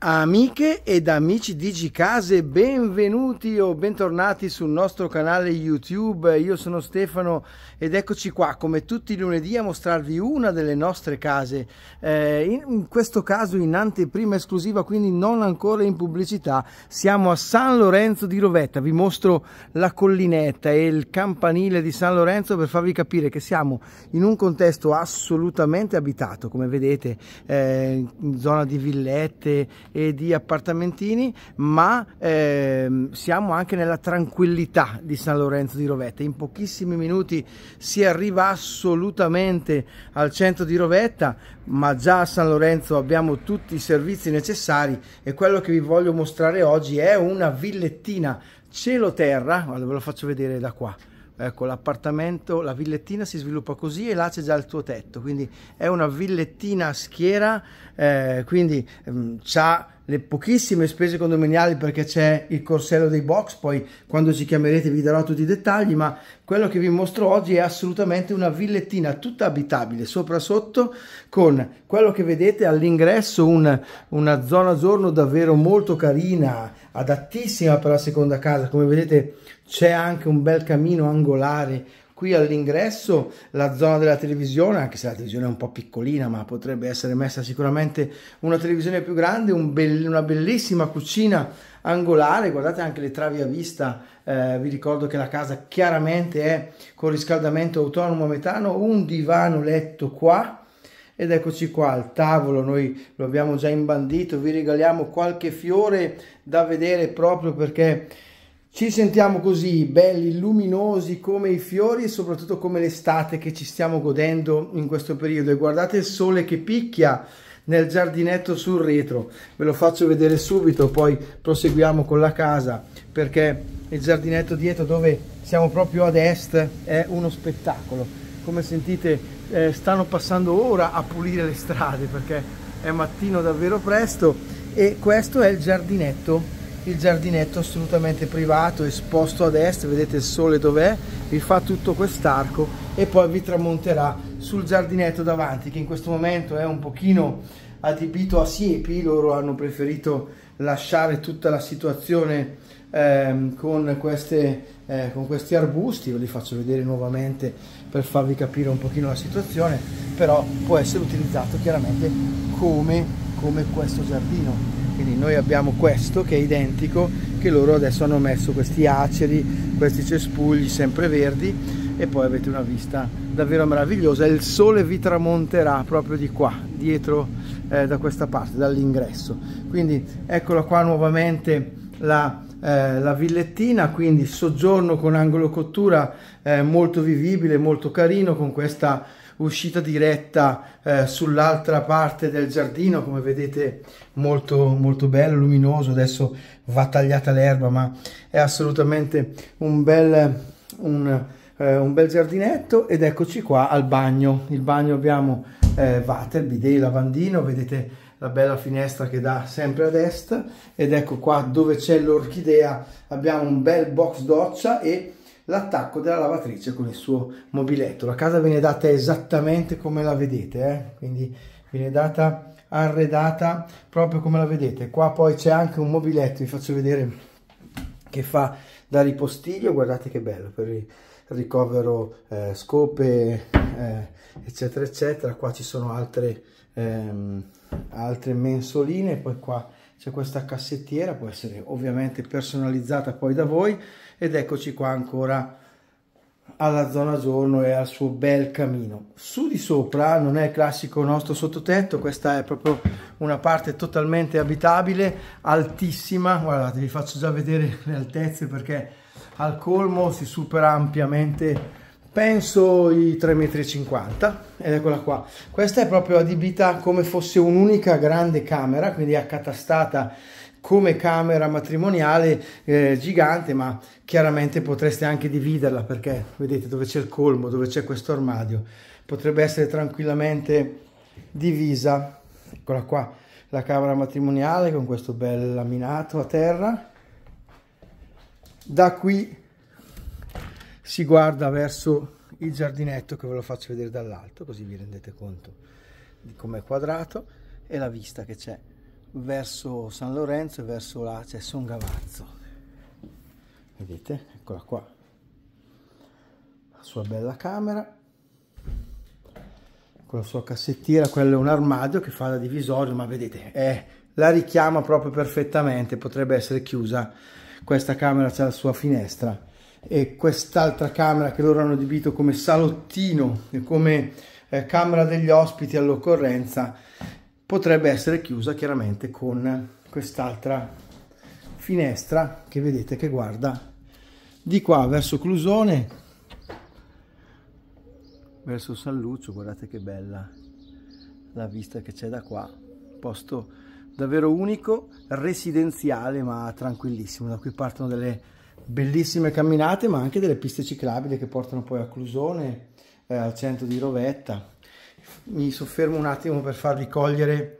Amiche ed amici di Gicase, benvenuti o bentornati sul nostro canale YouTube. Io sono Stefano ed eccoci qua come tutti i lunedì a mostrarvi una delle nostre case. Eh, in, questo caso in anteprima esclusiva, quindi non ancora in pubblicità. Siamo a San Lorenzo di Rovetta. Vi mostro la collinetta e il campanile di San Lorenzo per farvi capire che siamo in un contesto assolutamente abitato, come vedete, eh, in zona di villette e di appartamentini, ma eh, siamo anche nella tranquillità di San Lorenzo di Rovetta. In pochissimi minuti si arriva assolutamente al centro di Rovetta, ma già a San Lorenzo abbiamo tutti i servizi necessari e quello che vi voglio mostrare oggi è una villettina cielo terra, ve lo faccio vedere da qua Ecco, l'appartamento, la villettina si sviluppa così e là c'è già il tuo tetto, quindi è una villettina a schiera, eh, quindi ehm, ha le pochissime spese condominiali perché c'è il corsello dei box, poi quando ci chiamerete vi darò tutti i dettagli, ma quello che vi mostro oggi è assolutamente una villettina tutta abitabile, sopra sotto, con quello che vedete all'ingresso, un, una zona giorno davvero molto carina, adattissima per la seconda casa come vedete c'è anche un bel camino angolare qui all'ingresso la zona della televisione anche se la televisione è un po' piccolina ma potrebbe essere messa sicuramente una televisione più grande un be una bellissima cucina angolare guardate anche le travi a vista eh, vi ricordo che la casa chiaramente è con riscaldamento autonomo a metano un divano letto qua ed eccoci qua al tavolo, noi lo abbiamo già imbandito, vi regaliamo qualche fiore da vedere proprio perché ci sentiamo così belli, luminosi come i fiori e soprattutto come l'estate che ci stiamo godendo in questo periodo. E guardate il sole che picchia nel giardinetto sul retro. Ve lo faccio vedere subito, poi proseguiamo con la casa perché il giardinetto dietro dove siamo proprio ad est è uno spettacolo. Come sentite eh, stanno passando ora a pulire le strade perché è mattino davvero presto e questo è il giardinetto il giardinetto assolutamente privato esposto a destra vedete il sole dov'è vi fa tutto quest'arco e poi vi tramonterà sul giardinetto davanti che in questo momento è un pochino adibito a siepi loro hanno preferito lasciare tutta la situazione ehm, con, queste, eh, con, questi arbusti, ve li faccio vedere nuovamente per farvi capire un pochino la situazione, però può essere utilizzato chiaramente come, come questo giardino. Quindi noi abbiamo questo che è identico, che loro adesso hanno messo questi aceri, questi cespugli sempre verdi e poi avete una vista davvero meravigliosa il sole vi tramonterà proprio di qua dietro eh, da questa parte dall'ingresso quindi eccola qua nuovamente la eh, la villettina, quindi soggiorno con angolo cottura eh, molto vivibile, molto carino con questa uscita diretta eh, sull'altra parte del giardino come vedete molto molto bello luminoso adesso va tagliata l'erba ma è assolutamente un bel un, eh, un bel giardinetto ed eccoci qua al bagno il bagno abbiamo eh, water, bidet, lavandino, vedete la bella finestra che dà sempre a destra ed ecco qua dove c'è l'orchidea abbiamo un bel box doccia e l'attacco della lavatrice con il suo mobiletto. La casa viene data esattamente come la vedete, eh? quindi viene data arredata proprio come la vedete. Qua poi c'è anche un mobiletto, vi faccio vedere che fa da ripostiglio, guardate che bello per i ricovero eh, scope eh, eccetera eccetera qua ci sono altre ehm, altre mensoline poi qua c'è questa cassettiera può essere ovviamente personalizzata poi da voi ed eccoci qua ancora alla zona giorno e al suo bel camino su di sopra non è il classico nostro sottotetto questa è proprio una parte totalmente abitabile altissima guardate vi faccio già vedere le altezze perché al colmo si supera ampiamente penso i 3,50 m ed eccola qua questa è proprio adibita come fosse un'unica grande camera quindi accatastata come camera matrimoniale eh, gigante ma chiaramente potreste anche dividerla perché vedete dove c'è il colmo dove c'è questo armadio potrebbe essere tranquillamente divisa eccola qua la camera matrimoniale con questo bel laminato a terra da qui si guarda verso il giardinetto che ve lo faccio vedere dall'alto così vi rendete conto di com'è quadrato e la vista che c'è verso San Lorenzo e verso là c'è Son Gavazzo vedete? eccola qua la sua bella camera con la sua cassettiera quello è un armadio che fa da divisorio ma vedete eh, la richiama proprio perfettamente potrebbe essere chiusa questa camera c'è la sua finestra e quest'altra camera che loro hanno adibito come salottino e come eh, camera degli ospiti all'occorrenza potrebbe essere chiusa chiaramente con quest'altra finestra che vedete che guarda di qua verso Clusone verso San Lucio guardate che bella la vista che c'è da qua posto davvero unico, residenziale ma tranquillissimo. Da qui partono delle bellissime camminate ma anche delle piste ciclabili che portano poi a Clusone, eh, al centro di Rovetta. Mi soffermo un attimo per farvi cogliere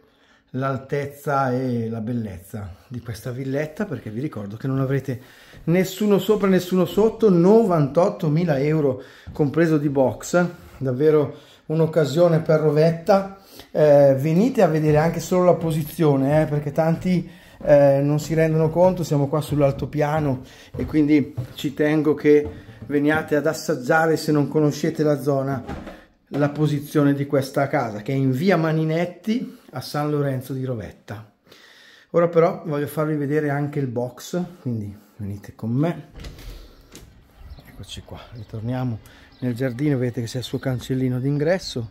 l'altezza e la bellezza di questa villetta perché vi ricordo che non avrete nessuno sopra nessuno sotto 98.000 euro compreso di box davvero un'occasione per Rovetta eh, venite a vedere anche solo la posizione, eh, perché tanti eh, non si rendono conto, siamo qua sull'altopiano e quindi ci tengo che veniate ad assaggiare se non conoscete la zona la posizione di questa casa che è in via Maninetti a San Lorenzo di Rovetta. Ora però voglio farvi vedere anche il box, quindi venite con me. Eccoci qua, ritorniamo nel giardino, vedete che c'è il suo cancellino d'ingresso.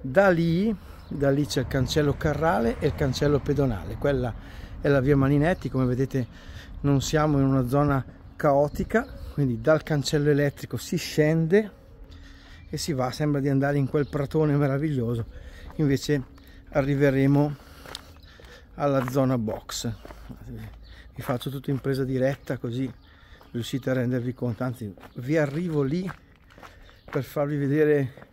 Da lì da lì c'è il cancello carrale e il cancello pedonale, quella è la via Maninetti, come vedete non siamo in una zona caotica, quindi dal cancello elettrico si scende e si va, sembra di andare in quel pratone meraviglioso, invece arriveremo alla zona box. Vi faccio tutto in presa diretta così riuscite a rendervi conto, anzi vi arrivo lì per farvi vedere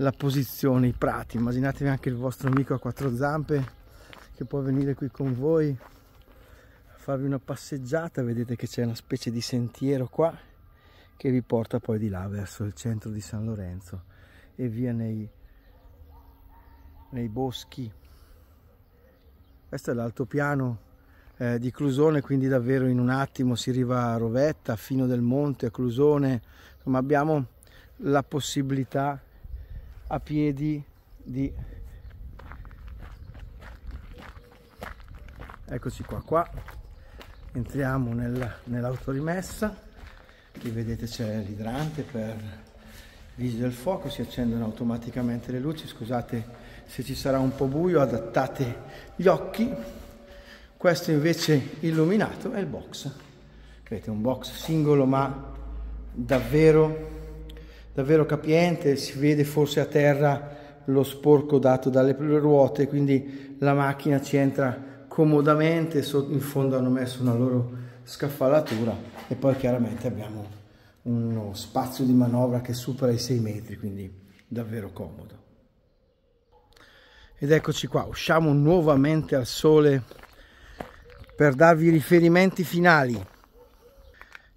la posizione, i prati. Immaginatevi anche il vostro amico a quattro zampe che può venire qui con voi a farvi una passeggiata. Vedete che c'è una specie di sentiero qua che vi porta poi di là verso il centro di San Lorenzo e via nei, nei boschi. Questo è l'altopiano eh, di Clusone, quindi davvero in un attimo si arriva a Rovetta, Fino del Monte, a Clusone, insomma abbiamo la possibilità a piedi di eccoci qua qua entriamo nel, nell'autorimessa qui vedete c'è l'idrante per viso del fuoco si accendono automaticamente le luci scusate se ci sarà un po' buio adattate gli occhi questo invece illuminato è il box vedete un box singolo ma davvero davvero capiente, si vede forse a terra lo sporco dato dalle ruote, quindi la macchina ci entra comodamente, in fondo hanno messo una loro scaffalatura e poi chiaramente abbiamo uno spazio di manovra che supera i 6 metri, quindi davvero comodo. Ed eccoci qua, usciamo nuovamente al sole per darvi riferimenti finali.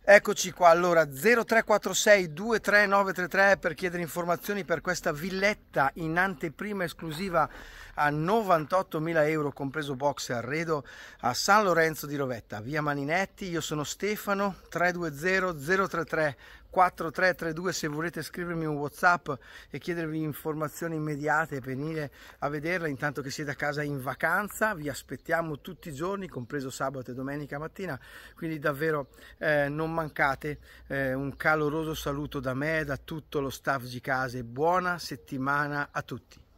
Eccoci qua, allora 0346 23933 per chiedere informazioni per questa villetta in anteprima esclusiva a 98.000 euro compreso box e arredo a San Lorenzo di Rovetta, via Maninetti, io sono Stefano 320 033 4332 se volete scrivermi un whatsapp e chiedervi informazioni immediate venire a vederla intanto che siete a casa in vacanza vi aspettiamo tutti i giorni compreso sabato e domenica mattina quindi davvero eh, non mancate eh, un caloroso saluto da me e da tutto lo staff di case buona settimana a tutti